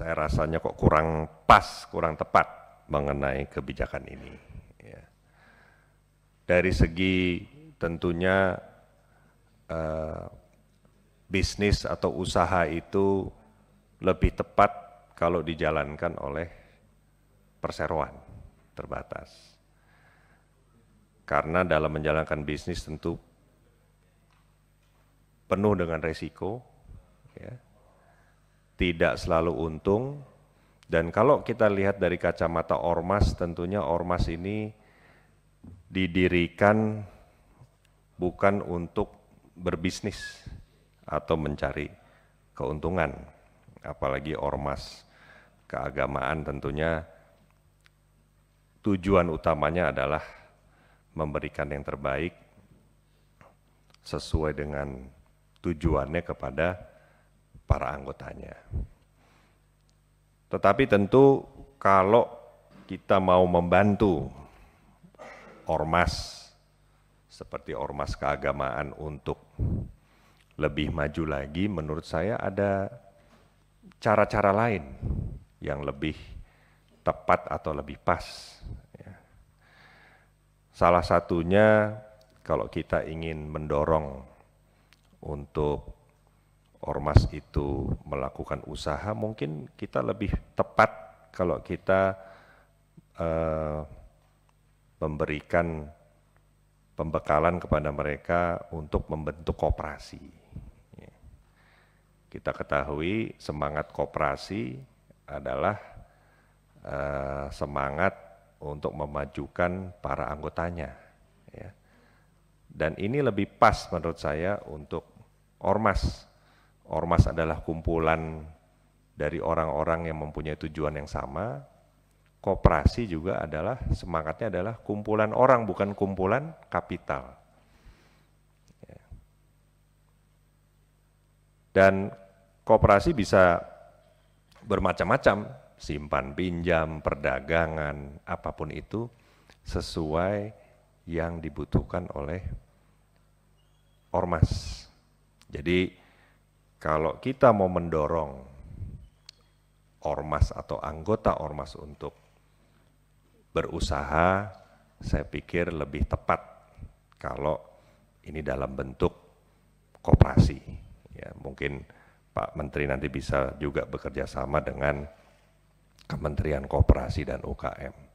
saya rasanya kok kurang pas, kurang tepat mengenai kebijakan ini. Ya. Dari segi tentunya uh, bisnis atau usaha itu lebih tepat kalau dijalankan oleh perseroan terbatas. Karena dalam menjalankan bisnis tentu penuh dengan resiko, ya, tidak selalu untung dan kalau kita lihat dari kacamata ormas tentunya ormas ini didirikan bukan untuk berbisnis atau mencari keuntungan apalagi ormas keagamaan tentunya tujuan utamanya adalah memberikan yang terbaik sesuai dengan tujuannya kepada para anggotanya. Tetapi tentu kalau kita mau membantu ormas seperti ormas keagamaan untuk lebih maju lagi menurut saya ada cara-cara lain yang lebih tepat atau lebih pas. Ya. Salah satunya kalau kita ingin mendorong untuk ormas itu melakukan usaha, mungkin kita lebih tepat kalau kita uh, memberikan pembekalan kepada mereka untuk membentuk kooperasi. Ya. Kita ketahui semangat kooperasi adalah uh, semangat untuk memajukan para anggotanya. Ya. Dan ini lebih pas menurut saya untuk ormas Ormas adalah kumpulan dari orang-orang yang mempunyai tujuan yang sama. Koperasi juga adalah semangatnya adalah kumpulan orang bukan kumpulan kapital. Ya. Dan koperasi bisa bermacam-macam, simpan pinjam, perdagangan, apapun itu sesuai yang dibutuhkan oleh ormas. Jadi kalau kita mau mendorong ormas atau anggota ormas untuk berusaha, saya pikir lebih tepat kalau ini dalam bentuk koperasi. Ya, mungkin Pak Menteri nanti bisa juga bekerja sama dengan Kementerian Koperasi dan UKM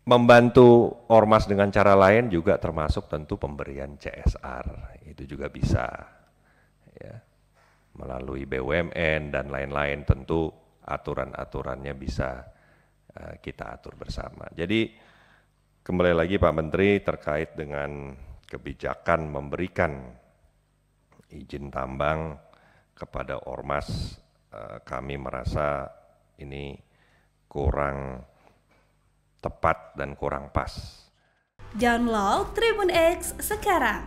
membantu ormas dengan cara lain juga termasuk tentu pemberian CSR itu juga bisa ya melalui BUMN dan lain-lain tentu aturan-aturannya bisa uh, kita atur bersama. Jadi kembali lagi Pak Menteri terkait dengan kebijakan memberikan izin tambang kepada ormas uh, kami merasa ini kurang tepat dan kurang pas. Download Tribun X sekarang